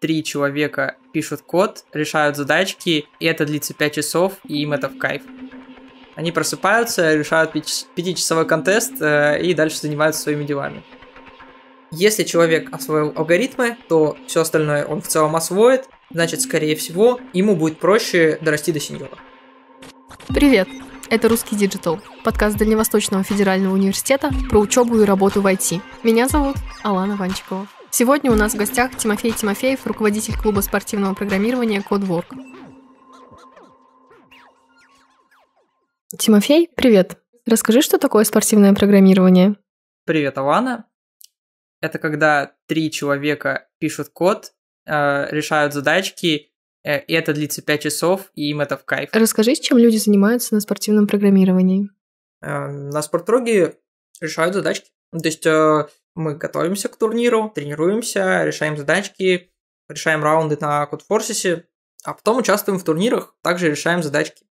три человека пишут код, решают задачки, и это длится 5 часов, и им это в кайф. Они просыпаются, решают 5-часовой контест э, и дальше занимаются своими делами. Если человек освоил алгоритмы, то все остальное он в целом освоит, значит, скорее всего, ему будет проще дорасти до сеньора. Привет! Это «Русский диджитал», подкаст Дальневосточного федерального университета про учебу и работу в IT. Меня зовут Алана Ванчикова. Сегодня у нас в гостях Тимофей Тимофеев, руководитель клуба спортивного программирования CodeWork. Тимофей, привет! Расскажи, что такое спортивное программирование? Привет, Алана. Это когда три человека пишут код, э, решают задачки, э, и это длится 5 часов, и им это в кайф. Расскажи, чем люди занимаются на спортивном программировании? Эм, на спортроге решают задачки. То есть э, мы готовимся к турниру, тренируемся, решаем задачки, решаем раунды на Кодфорсисе, а потом участвуем в турнирах, также решаем задачки.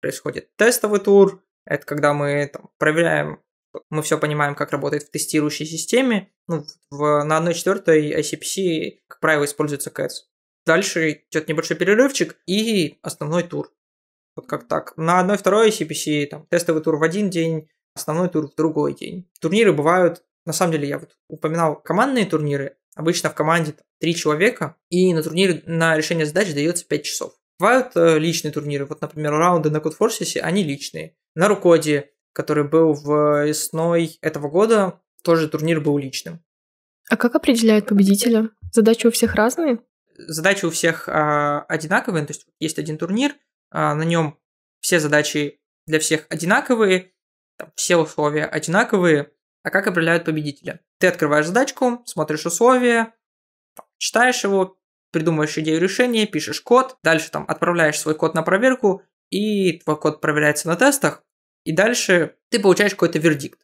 Происходит тестовый тур, это когда мы там, проверяем, мы все понимаем, как работает в тестирующей системе. Ну, в, на 1.4 ICPC, как правило, используется CATS. Дальше идет небольшой перерывчик и основной тур. Вот как так. На 1.2 ICPC там, тестовый тур в один день, основной тур в другой день. Турниры бывают на самом деле, я вот упоминал командные турниры. Обычно в команде три человека, и на турнире на решение задач дается 5 часов. Бывают э, личные турниры. Вот, например, раунды на Кодфорсисе, они личные. На Рукоде, который был весной этого года, тоже турнир был личным. А как определяют победителя? Задачи у всех разные? Задачи у всех э, одинаковые, то есть есть один турнир, э, на нем все задачи для всех одинаковые, там, все условия одинаковые, а как определяют победителя? Ты открываешь задачку, смотришь условия, читаешь его, придумываешь идею решения, пишешь код, дальше там отправляешь свой код на проверку, и твой код проверяется на тестах, и дальше ты получаешь какой-то вердикт.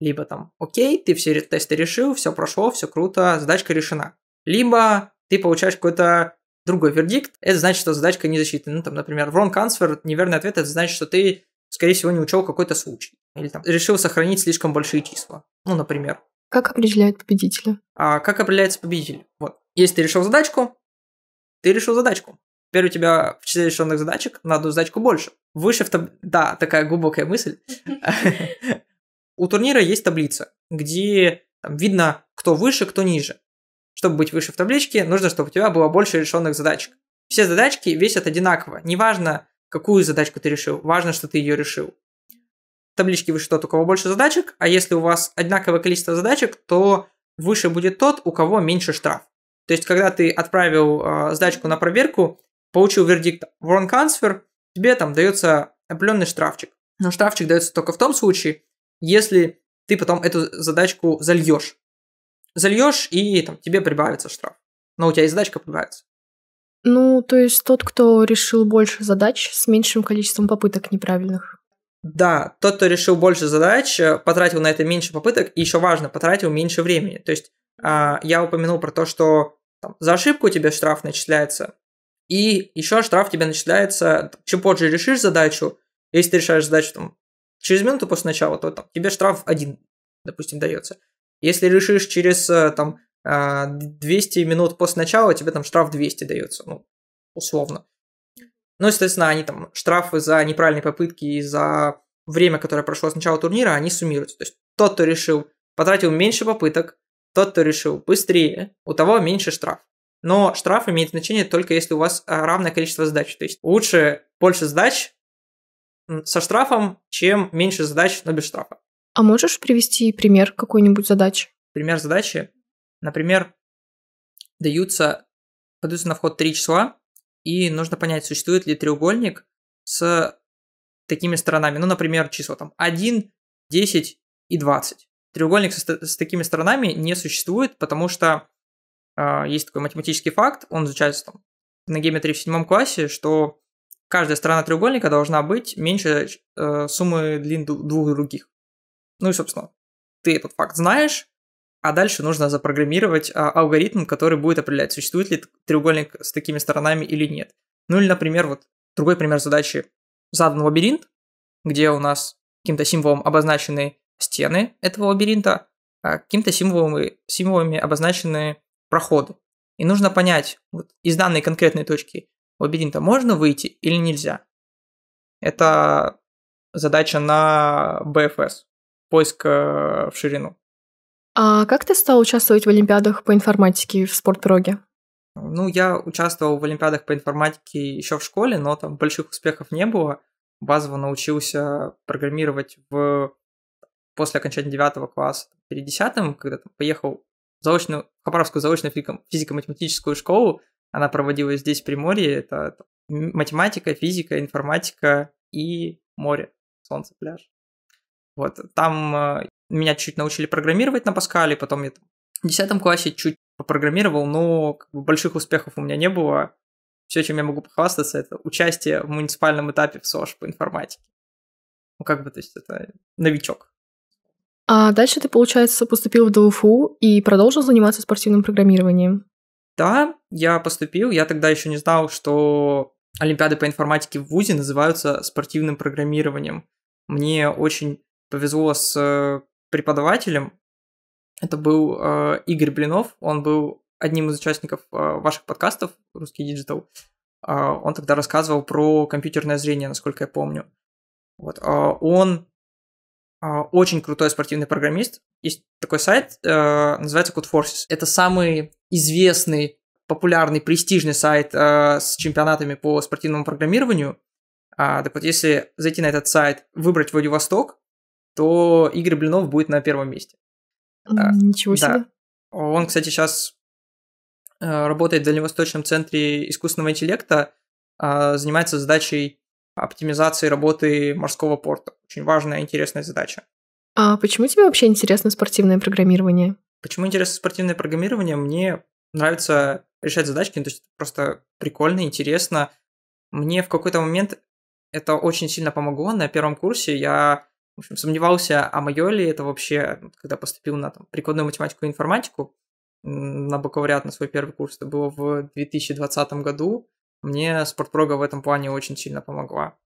Либо там, окей, ты все тесты решил, все прошло, все круто, задачка решена. Либо ты получаешь какой-то другой вердикт, это значит, что задачка не защитена, Ну, там, например, wrong answer, неверный ответ, это значит, что ты скорее всего, не учел какой-то случай. Или там решил сохранить слишком большие числа. Ну, например. Как определяют победителя? А как определяется победитель? Вот. Если ты решил задачку, ты решил задачку. Теперь у тебя в числе решенных задачек на одну задачку больше. Выше в таб... Да, такая глубокая мысль. У турнира есть таблица, где видно, кто выше, кто ниже. Чтобы быть выше в табличке, нужно, чтобы у тебя было больше решенных задачек. Все задачки весят одинаково. Неважно, какую задачку ты решил. Важно, что ты ее решил. В табличке выше тот, у кого больше задачек, а если у вас одинаковое количество задачек, то выше будет тот, у кого меньше штраф. То есть, когда ты отправил э, задачку на проверку, получил вердикт wrong answer, тебе там дается определенный штрафчик. Но штрафчик дается только в том случае, если ты потом эту задачку зальешь. Зальешь, и там, тебе прибавится штраф. Но у тебя и задачка прибавится. Ну, то есть тот, кто решил больше задач с меньшим количеством попыток неправильных. Да, тот, кто решил больше задач, э, потратил на это меньше попыток, и еще важно, потратил меньше времени. То есть а, я упомянул про то, что там, за ошибку тебе штраф начисляется, и еще штраф тебе начисляется, чем позже решишь задачу, если ты решаешь задачу там, через минуту после начала, то там, тебе штраф один, допустим, дается. Если решишь через э, там, 200 а, минут после начала тебе там штраф 200 дается, ну, условно. Ну и, соответственно, они там штрафы за неправильные попытки и за время, которое прошло с начала турнира, они суммируются. То есть тот, кто решил, потратил меньше попыток, тот, кто решил быстрее, у того меньше штраф. Но штраф имеет значение только если у вас а, равное количество задач. То есть лучше больше задач со штрафом, чем меньше задач, но без штрафа. А можешь привести пример какой-нибудь задачи? Пример задачи? Например, даются, подаются на вход три числа, и нужно понять, существует ли треугольник с такими сторонами. Ну, например, числа там 1, 10 и 20. Треугольник с, с такими сторонами не существует, потому что э, есть такой математический факт, он изучается там, на геометрии в седьмом классе, что каждая сторона треугольника должна быть меньше э, суммы длин двух других. Ну и, собственно, ты этот факт знаешь, а дальше нужно запрограммировать а, алгоритм, который будет определять, существует ли треугольник с такими сторонами или нет. Ну или, например, вот другой пример задачи задан лабиринт, где у нас каким-то символом обозначены стены этого лабиринта, а каким-то символами, символами обозначены проходы. И нужно понять, вот из данной конкретной точки лабиринта можно выйти или нельзя. Это задача на BFS, поиск э, в ширину. А как ты стал участвовать в Олимпиадах по информатике в спортпироге? Ну, я участвовал в Олимпиадах по информатике еще в школе, но там больших успехов не было. Базово научился программировать в... после окончания 9 класса, перед 10 когда поехал в заочную, в Хабаровскую заочную физико-математическую школу. Она проводилась здесь, в Приморье. Это математика, физика, информатика и море, солнце, пляж. Вот, там э, меня чуть научили программировать на Паскале, потом я в 10 классе чуть попрограммировал, но как бы, больших успехов у меня не было. Все, чем я могу похвастаться, это участие в муниципальном этапе в СОЖ по информатике. Ну, как бы, то есть, это новичок. А дальше ты, получается, поступил в ДУФУ и продолжил заниматься спортивным программированием? Да, я поступил. Я тогда еще не знал, что Олимпиады по информатике в ВУЗе называются спортивным программированием. Мне очень повезло с э, преподавателем. Это был э, Игорь Блинов, он был одним из участников э, ваших подкастов «Русский диджитал». Э, он тогда рассказывал про компьютерное зрение, насколько я помню. Вот. Э, он э, очень крутой спортивный программист. Есть такой сайт, э, называется Codeforces Это самый известный, популярный, престижный сайт э, с чемпионатами по спортивному программированию. А, так вот, если зайти на этот сайт, выбрать Владивосток, то Игорь Блинов будет на первом месте. Ничего себе. Да. Он, кстати, сейчас э, работает в Дальневосточном центре искусственного интеллекта, а, занимается задачей оптимизации работы морского порта. Очень важная, интересная задача. А почему тебе вообще интересно спортивное программирование? Почему интересно спортивное программирование? Мне нравится решать задачки, ну, то есть просто прикольно, интересно. Мне в какой-то момент это очень сильно помогло. На первом курсе я в общем, сомневался, а мое ли это вообще, когда поступил на там, прикладную математику и информатику, на бакалавриат, на свой первый курс, это было в 2020 году, мне спортпрога в этом плане очень сильно помогла.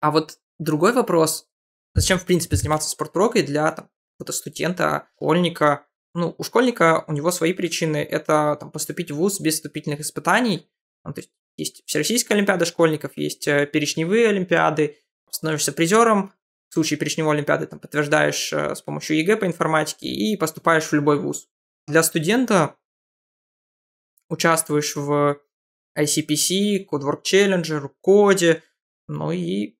А вот другой вопрос, зачем, в принципе, заниматься спортпрогой для там, студента, школьника? Ну, у школьника у него свои причины, это там, поступить в ВУЗ без вступительных испытаний, ну, то есть есть Всероссийская Олимпиада школьников, есть э, перечневые Олимпиады, становишься призером, в случае перечневой олимпиады там, подтверждаешь э, с помощью ЕГЭ по информатике и поступаешь в любой вуз. Для студента участвуешь в ICPC, Codework Challenger, Коде, ну и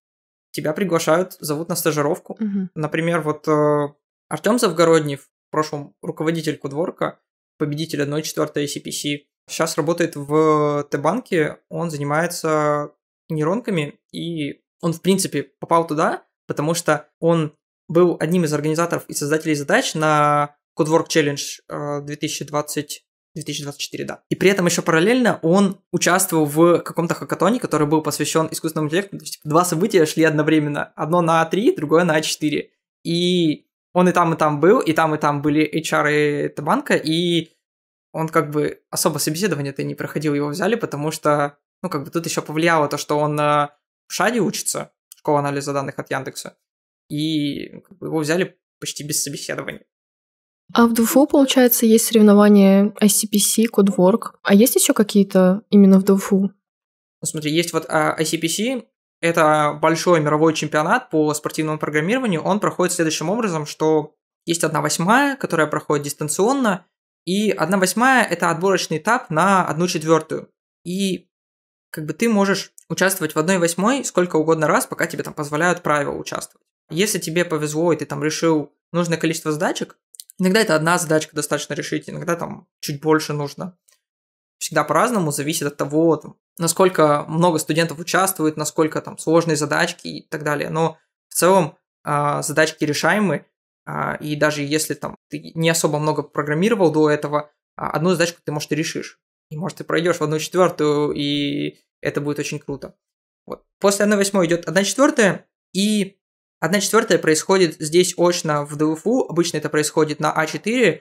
тебя приглашают, зовут на стажировку. Угу. Например, вот э, Артем Завгороднев, в прошлом руководитель Кодворка, победитель 1.4 ICPC. сейчас работает в Т-банке, он занимается нейронками, и он, в принципе, попал туда потому что он был одним из организаторов и создателей задач на Codework Challenge 2020 э, 2024, да. И при этом еще параллельно он участвовал в каком-то хакатоне, который был посвящен искусственному интеллекту. То есть типа, два события шли одновременно. Одно на А3, другое на А4. И он и там, и там был, и там, и там были HR и банка, и он как бы особо собеседование-то не проходил, его взяли, потому что, ну, как бы тут еще повлияло то, что он э, в Шаде учится, такого анализа данных от Яндекса. И ну, его взяли почти без собеседования. А в ДУФУ, получается, есть соревнования ICPC, CodeWork. А есть еще какие-то именно в ДУФУ? Ну, смотри, есть вот а, ICPC, это большой мировой чемпионат по спортивному программированию. Он проходит следующим образом, что есть одна восьмая, которая проходит дистанционно, и одна восьмая – это отборочный этап на одну четвертую. И как бы ты можешь участвовать в 1 восьмой сколько угодно раз, пока тебе там позволяют правила участвовать. Если тебе повезло, и ты там решил нужное количество задачек, иногда это одна задачка достаточно решить, иногда там чуть больше нужно. Всегда по-разному, зависит от того, там, насколько много студентов участвует, насколько там сложные задачки и так далее. Но в целом э, задачки решаемы, э, и даже если там ты не особо много программировал до этого, а, одну задачку ты, может, и решишь. И, может, ты пройдешь в одну четвертую, и это будет очень круто. Вот. После 1.8 идет 1.4, и 1.4 происходит здесь очно в ДУФУ, обычно это происходит на А4,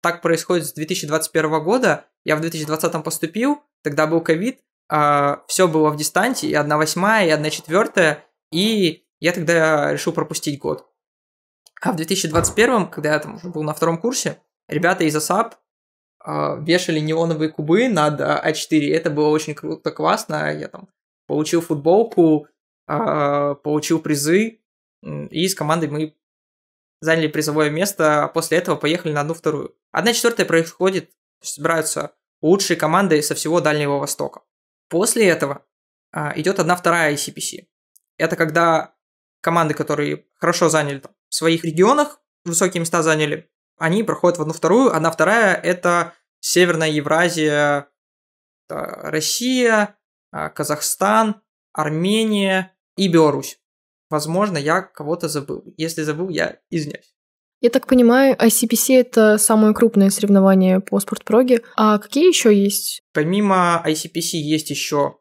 так происходит с 2021 года. Я в 2020 поступил, тогда был ковид, э, а, все было в дистанте, и 1.8, и 1.4, и я тогда решил пропустить год. А в 2021, когда я там уже был на втором курсе, ребята из АСАП а, вешали неоновые кубы над А4. А Это было очень круто, классно. Я там получил футболку, а, получил призы, и с командой мы заняли призовое место, а после этого поехали на одну вторую. Одна четвертая происходит, собираются лучшие команды со всего Дальнего Востока. После этого идет одна вторая ICPC. Это когда команды, которые хорошо заняли там, в своих регионах, высокие места заняли, они проходят в одну вторую. Одна вторая – это Северная Евразия, э, Россия, э, Казахстан, Армения и Беларусь. Возможно, я кого-то забыл. Если забыл, я извиняюсь. Я так понимаю, ICPC — это самое крупное соревнование по спортпроге. А какие еще есть? Помимо ICPC есть еще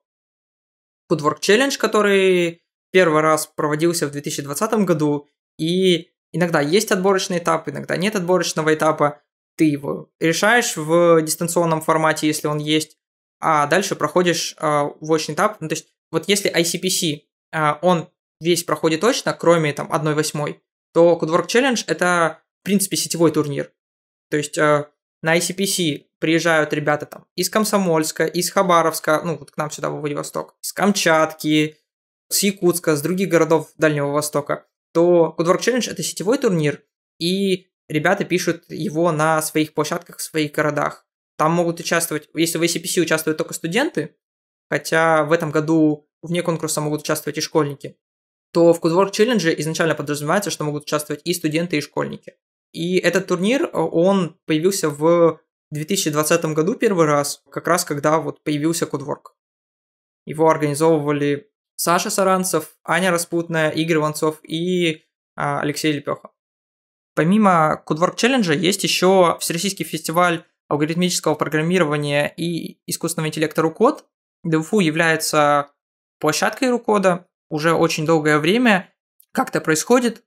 Foodwork Challenge, который первый раз проводился в 2020 году, и Иногда есть отборочный этап, иногда нет отборочного этапа. Ты его решаешь в дистанционном формате, если он есть, а дальше проходишь э, в очный этап. Ну, то есть вот если ICPC, э, а, он весь проходит точно, кроме там 1 восьмой, то Codework Challenge – это, в принципе, сетевой турнир. То есть э, на ICPC приезжают ребята там из Комсомольска, из Хабаровска, ну вот к нам сюда в Владивосток, из Камчатки, с Якутска, с других городов Дальнего Востока то God Work Challenge это сетевой турнир, и ребята пишут его на своих площадках в своих городах. Там могут участвовать, если в ACPC участвуют только студенты, хотя в этом году вне конкурса могут участвовать и школьники, то в Кудворк Challenge изначально подразумевается, что могут участвовать и студенты, и школьники. И этот турнир, он появился в 2020 году первый раз, как раз когда вот появился Кудворк. Его организовывали Саша Саранцев, Аня Распутная, Игорь Вонцов и а, Алексей Лепеха. Помимо Кудворк Челленджа есть еще Всероссийский фестиваль алгоритмического программирования и искусственного интеллекта РУКОД. ДУФУ является площадкой РУКОДа уже очень долгое время. Как это происходит?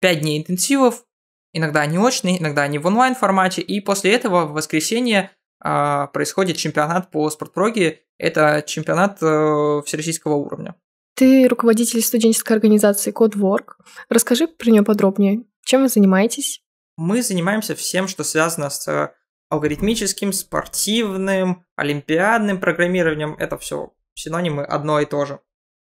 Пять дней интенсивов, иногда они очные, иногда они в онлайн формате, и после этого в воскресенье а, происходит чемпионат по спортпроге. Это чемпионат э, всероссийского уровня. Ты руководитель студенческой организации CodeWork. Расскажи про нее подробнее. Чем вы занимаетесь? Мы занимаемся всем, что связано с э, алгоритмическим, спортивным, олимпиадным программированием. Это все синонимы одно и то же.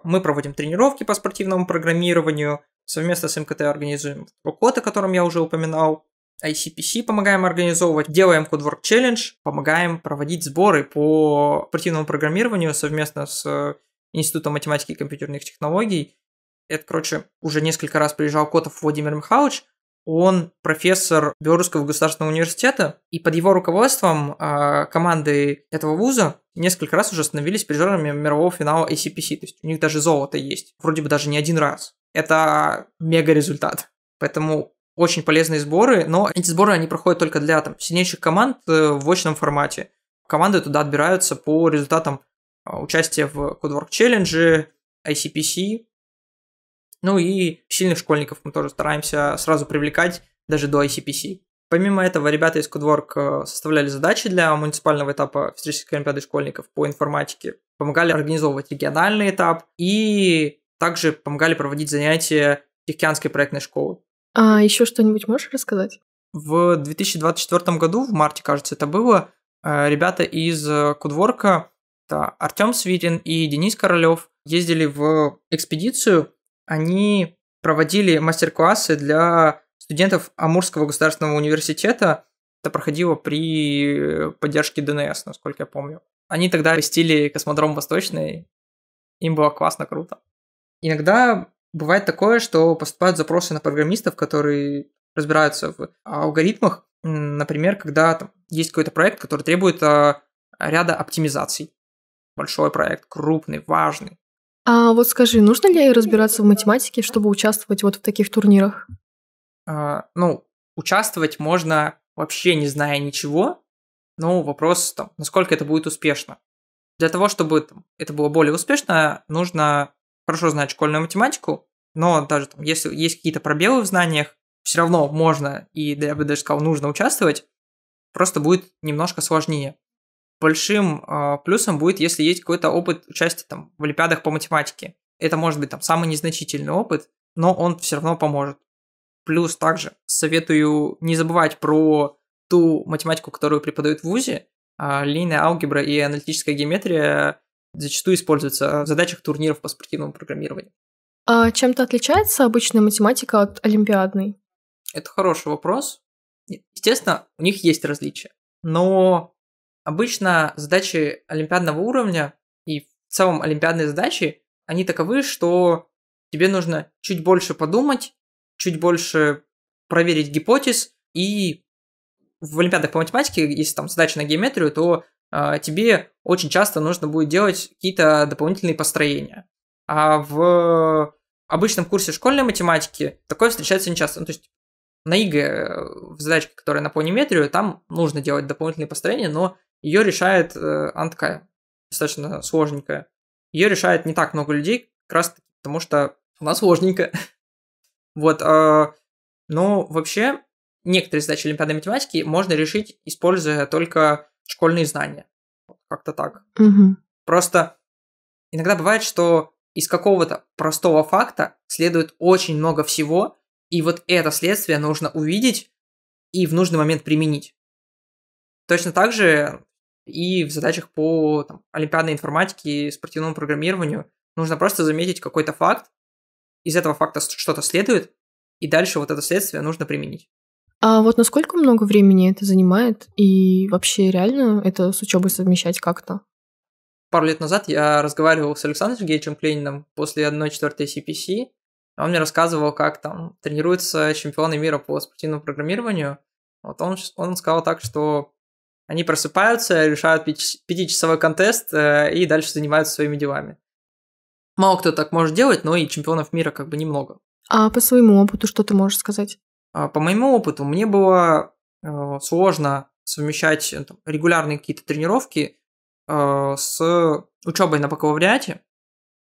Мы проводим тренировки по спортивному программированию, совместно с МКТ организуем код, о котором я уже упоминал, ICPC помогаем организовывать, делаем CodeWork Challenge, помогаем проводить сборы по спортивному программированию совместно с э, Институтом математики и компьютерных технологий. Это, короче, уже несколько раз приезжал Котов Владимир Михайлович, он профессор Белорусского государственного университета, и под его руководством э, команды этого вуза несколько раз уже становились призерами мирового финала ACPC, то есть у них даже золото есть, вроде бы даже не один раз. Это мега результат. Поэтому очень полезные сборы, но эти сборы, они проходят только для там, сильнейших команд э, в очном формате. Команды туда отбираются по результатам а, участия в Codework Challenge, ICPC, ну и сильных школьников мы тоже стараемся сразу привлекать даже до ICPC. Помимо этого, ребята из Кудворк э, составляли задачи для муниципального этапа физической олимпиады школьников по информатике, помогали организовывать региональный этап и также помогали проводить занятия Тихоокеанской проектной школы. А еще что-нибудь можешь рассказать? В 2024 году, в марте, кажется, это было, э, ребята из э, Кудворка, это Артем Свитин и Денис Королёв, ездили в экспедицию. Они проводили мастер-классы для студентов Амурского государственного университета. Это проходило при поддержке ДНС, насколько я помню. Они тогда посетили космодром Восточный. Им было классно, круто. Иногда Бывает такое, что поступают запросы на программистов, которые разбираются в алгоритмах. Например, когда там, есть какой-то проект, который требует а, ряда оптимизаций. Большой проект, крупный, важный. А вот скажи, нужно ли разбираться в математике, чтобы участвовать вот в таких турнирах? А, ну, участвовать можно вообще не зная ничего. Но ну, вопрос там, насколько это будет успешно. Для того, чтобы там, это было более успешно, нужно хорошо знать школьную математику, но даже там, если есть какие-то пробелы в знаниях, все равно можно и, я бы даже сказал, нужно участвовать, просто будет немножко сложнее. Большим э, плюсом будет, если есть какой-то опыт участия там, в олимпиадах по математике. Это может быть там самый незначительный опыт, но он все равно поможет. Плюс также советую не забывать про ту математику, которую преподают в ВУЗе. Э, линейная алгебра и аналитическая геометрия зачастую используется а, в задачах турниров по спортивному программированию. А чем-то отличается обычная математика от олимпиадной? Это хороший вопрос. Естественно, у них есть различия. Но обычно задачи олимпиадного уровня и в целом олимпиадные задачи, они таковы, что тебе нужно чуть больше подумать, чуть больше проверить гипотез, и в олимпиадах по математике, если там задача на геометрию, то а, тебе очень часто нужно будет делать какие-то дополнительные построения. А в обычном курсе школьной математики такое встречается нечасто. Ну, то есть на ИГЭ в задачке, которая на планиметрию, там нужно делать дополнительные построения, но ее решает э, достаточно сложненькая. Ее решает не так много людей, как раз потому, что она сложненькая. вот, а, но вообще некоторые задачи олимпиадной математики можно решить, используя только школьные знания. Как-то так. Угу. Просто иногда бывает, что из какого-то простого факта следует очень много всего, и вот это следствие нужно увидеть и в нужный момент применить. Точно так же и в задачах по там, олимпиадной информатике, и спортивному программированию нужно просто заметить какой-то факт, из этого факта что-то следует, и дальше вот это следствие нужно применить. А вот насколько много времени это занимает и вообще реально это с учебой совмещать как-то? Пару лет назад я разговаривал с Александром Сергеевичем Клениным после 1-4 CPC. Он мне рассказывал, как там тренируются чемпионы мира по спортивному программированию. Вот он, он сказал так, что они просыпаются, решают пятичасовой контест э, и дальше занимаются своими делами. Мало кто так может делать, но и чемпионов мира как бы немного. А по своему опыту что ты можешь сказать? А, по моему опыту, мне было э, сложно совмещать э, там, регулярные какие-то тренировки э, с учебой на бакалавриате,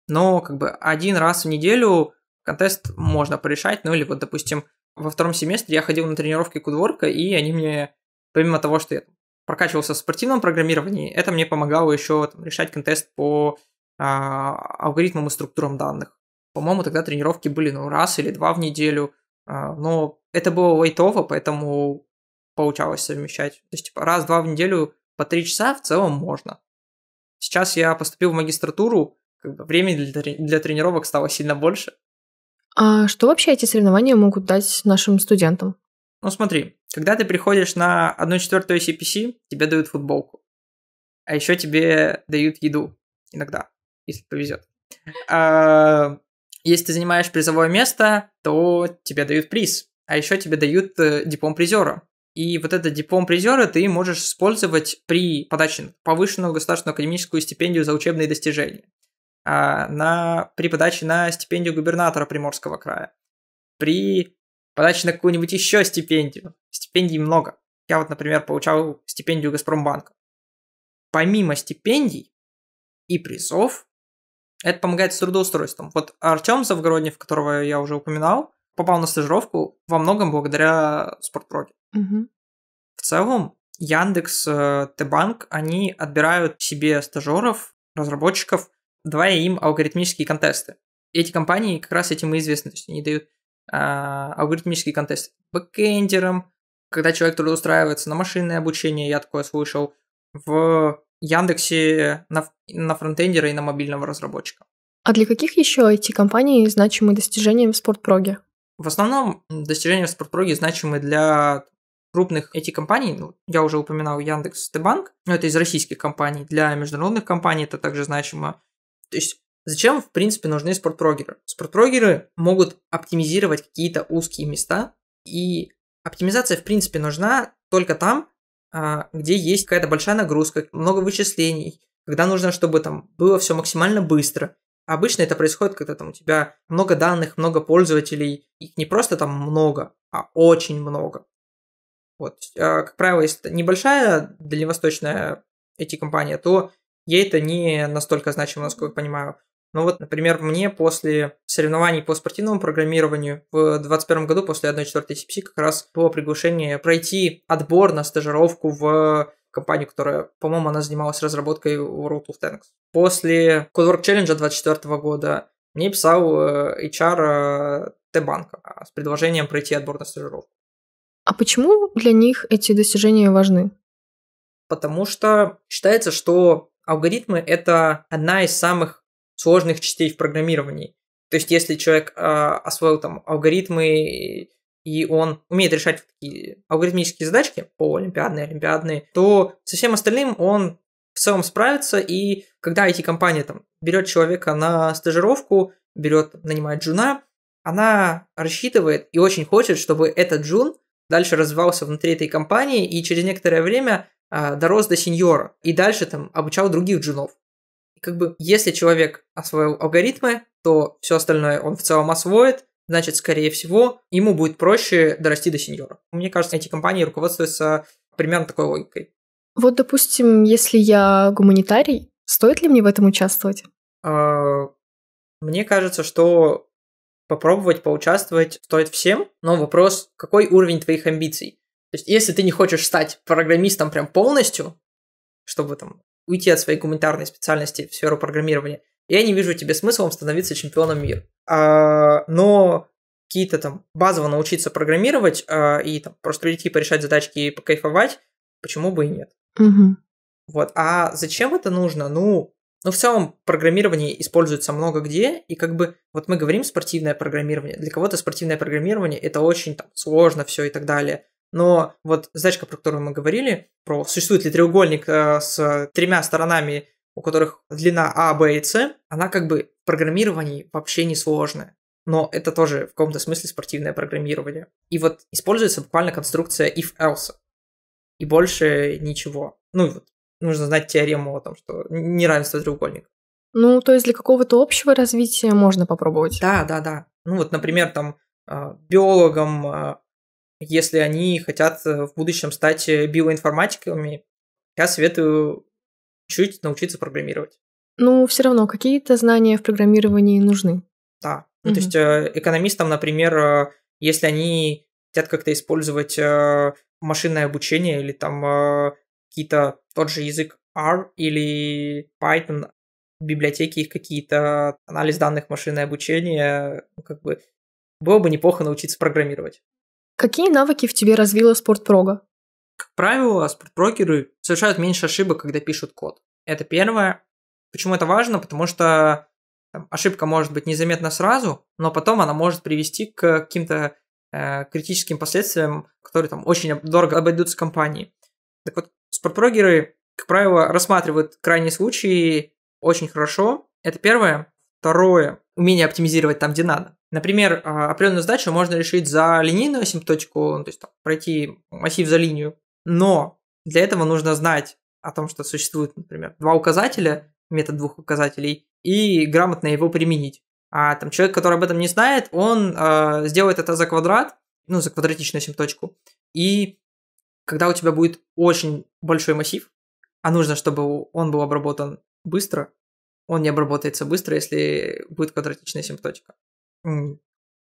но как бы один раз в неделю контест можно порешать, ну или вот, допустим, во втором семестре я ходил на тренировки Кудворка, и они мне, помимо того, что я прокачивался в спортивном программировании, это мне помогало еще там, решать контест по э, алгоритмам и структурам данных. По-моему, тогда тренировки были ну, раз или два в неделю, э, но это было лайтово, поэтому получалось совмещать. То есть, типа, раз-два в неделю по три часа в целом можно. Сейчас я поступил в магистратуру, как бы времени для, для тренировок стало сильно больше. А что вообще эти соревнования могут дать нашим студентам? Ну смотри, когда ты приходишь на 1/4 CPC, тебе дают футболку. А еще тебе дают еду иногда, если повезет. А, если ты занимаешь призовое место, то тебе дают приз а еще тебе дают э, диплом призера. И вот этот диплом призера ты можешь использовать при подаче повышенного государственного академическую стипендию за учебные достижения, а на, при подаче на стипендию губернатора Приморского края, при подаче на какую-нибудь еще стипендию. Стипендий много. Я вот, например, получал стипендию Газпромбанка. Помимо стипендий и призов, это помогает с трудоустройством. Вот Артем Завгороднев, которого я уже упоминал, попал на стажировку во многом благодаря Спортпроге. Угу. В целом, Яндекс, э, ТБанк, они отбирают себе стажеров, разработчиков, давая им алгоритмические контесты. Эти компании как раз этим и известны, то есть они дают а, алгоритмические контесты бэкэндерам, когда человек трудоустраивается на машинное обучение, я такое слышал, в Яндексе на, на фронтендера и на мобильного разработчика. А для каких еще IT-компаний значимы достижения в спортпроге? В основном достижения в спортпроге значимы для крупных этих компаний, ну, я уже упоминал Яндекс, Сбербанк, но это из российских компаний, для международных компаний это также значимо. То есть зачем, в принципе, нужны спортпрогеры? Спортпрогеры могут оптимизировать какие-то узкие места, и оптимизация, в принципе, нужна только там, а, где есть какая-то большая нагрузка, много вычислений, когда нужно, чтобы там было все максимально быстро. Обычно это происходит, когда там у тебя много данных, много пользователей, их не просто там много, а очень много. Вот. А, как правило, если небольшая дальневосточная эти компания, то ей это не настолько значимо, насколько я понимаю. Но ну вот, например, мне после соревнований по спортивному программированию в 2021 году, после 1.4 CPC, как раз было приглашение пройти отбор на стажировку в компанию, которая, по-моему, она занималась разработкой World of Tanks. После Code Codework Challenge 24 года мне писал э, HR э, Т-банка с предложением пройти отбор на стажировку. А почему для них эти достижения важны? Потому что считается, что алгоритмы — это одна из самых сложных частей в программировании. То есть, если человек э, освоил там алгоритмы, и он умеет решать такие алгоритмические задачки, полуолимпиадные, олимпиадные, то со всем остальным он в целом справится, и когда IT-компания там берет человека на стажировку, берет, нанимает джуна, она рассчитывает и очень хочет, чтобы этот джун дальше развивался внутри этой компании и через некоторое время э, дорос до сеньора и дальше там обучал других джунов. И как бы если человек освоил алгоритмы, то все остальное он в целом освоит, значит, скорее всего, ему будет проще дорасти до сеньора. Мне кажется, эти компании руководствуются примерно такой логикой. Вот, допустим, если я гуманитарий, стоит ли мне в этом участвовать? А, мне кажется, что попробовать поучаствовать стоит всем, но вопрос, какой уровень твоих амбиций? То есть, если ты не хочешь стать программистом прям полностью, чтобы там уйти от своей гуманитарной специальности в сферу программирования, я не вижу тебе смысла становиться чемпионом мира. А, но какие-то там базово научиться программировать а, и там просто прийти порешать задачки и покайфовать, почему бы и нет. Угу. Вот. А зачем это нужно? Ну, ну, в целом, программирование используется много где, и как бы, вот мы говорим спортивное программирование, для кого-то спортивное программирование это очень там, сложно все и так далее, но вот задачка, про которую мы говорили, про существует ли треугольник э, с тремя сторонами у которых длина А, Б и С, она как бы в программировании вообще не сложная. Но это тоже в каком-то смысле спортивное программирование. И вот используется буквально конструкция if-else. И больше ничего. Ну вот, нужно знать теорему о том, что неравенство треугольника. Ну, то есть для какого-то общего развития можно попробовать. Да, да, да. Ну вот, например, там а, биологам, а, если они хотят э, в будущем стать э, биоинформатиками, я советую чуть научиться программировать. Ну, все равно какие-то знания в программировании нужны. Да. Угу. Ну, то есть э, экономистам, например, э, если они хотят как-то использовать э, машинное обучение или там какие-то тот же язык R или Python, библиотеки их какие-то, анализ данных, машинное обучение, ну, как бы было бы неплохо научиться программировать. Какие навыки в тебе развила спортпрога? правило, а спортброкеры совершают меньше ошибок, когда пишут код. Это первое. Почему это важно? Потому что там, ошибка может быть незаметна сразу, но потом она может привести к каким-то э, критическим последствиям, которые там очень дорого обойдутся компании. Так вот, спортпрогеры, как правило, рассматривают крайние случаи очень хорошо. Это первое. Второе, умение оптимизировать там, где надо. Например, а, определенную задачу можно решить за линейную асимптотику, ну, то есть там, пройти массив за линию, но для этого нужно знать о том, что существует, например, два указателя, метод двух указателей, и грамотно его применить. А там человек, который об этом не знает, он э, сделает это за квадрат, ну, за квадратичную семточку. И когда у тебя будет очень большой массив, а нужно, чтобы он был обработан быстро, он не обработается быстро, если будет квадратичная семточка.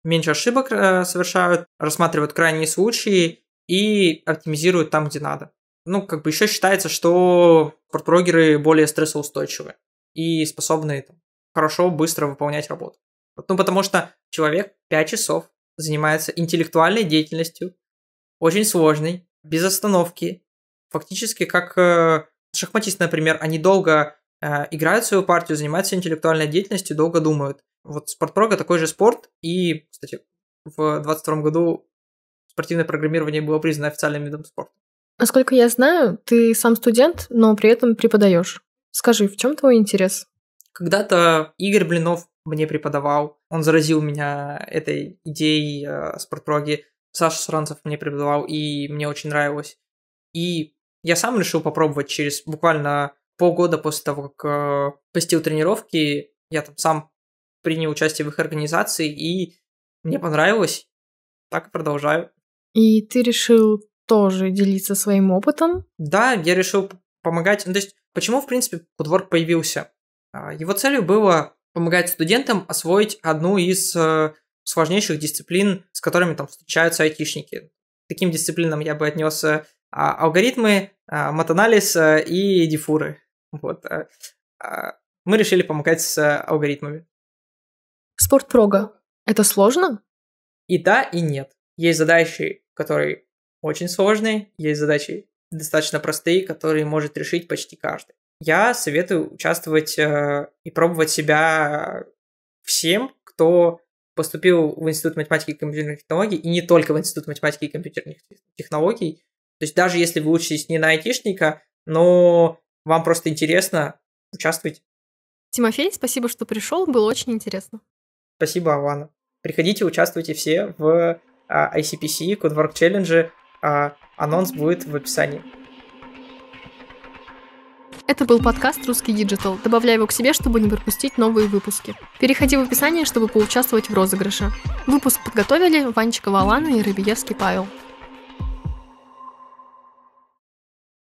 Меньше ошибок э, совершают, рассматривают крайние случаи, и оптимизируют там, где надо. Ну, как бы еще считается, что портпрогеры более стрессоустойчивы и способны там, хорошо, быстро выполнять работу. Ну, потому что человек 5 часов занимается интеллектуальной деятельностью, очень сложной, без остановки. Фактически, как э, шахматисты, например, они долго э, играют свою партию, занимаются интеллектуальной деятельностью, долго думают. Вот спортпрога такой же спорт, и, кстати, в 22 году спортивное программирование было признано официальным видом спорта. Насколько я знаю, ты сам студент, но при этом преподаешь. Скажи, в чем твой интерес? Когда-то Игорь Блинов мне преподавал, он заразил меня этой идеей э, спортпроги. Саша Сранцев мне преподавал, и мне очень нравилось. И я сам решил попробовать через буквально полгода после того, как э, посетил тренировки, я там сам принял участие в их организации, и мне понравилось. Так и продолжаю. И ты решил тоже делиться своим опытом? Да, я решил помогать. Ну, то есть, почему, в принципе, Кудворк появился? А, его целью было помогать студентам освоить одну из э, сложнейших дисциплин, с которыми там встречаются айтишники. Таким дисциплинам я бы отнес э, а, алгоритмы, а, матанализ э, и дифуры. Вот. Мы решили помогать с алгоритмами. Спортпрога. Это сложно? И да, и нет. Есть задачи который очень сложный, есть задачи достаточно простые, которые может решить почти каждый. Я советую участвовать э, и пробовать себя всем, кто поступил в Институт математики и компьютерных технологий, и не только в Институт математики и компьютерных технологий. То есть даже если вы учитесь не на айтишника, но вам просто интересно, участвовать. Тимофей, спасибо, что пришел, было очень интересно. Спасибо, Авана. Приходите, участвуйте все в а, ICPC, Good Work Challenge. А, анонс будет в описании. Это был подкаст «Русский диджитал». Добавляй его к себе, чтобы не пропустить новые выпуски. Переходи в описание, чтобы поучаствовать в розыгрыше. Выпуск подготовили Ванечка Валана и Рыбиевский Павел.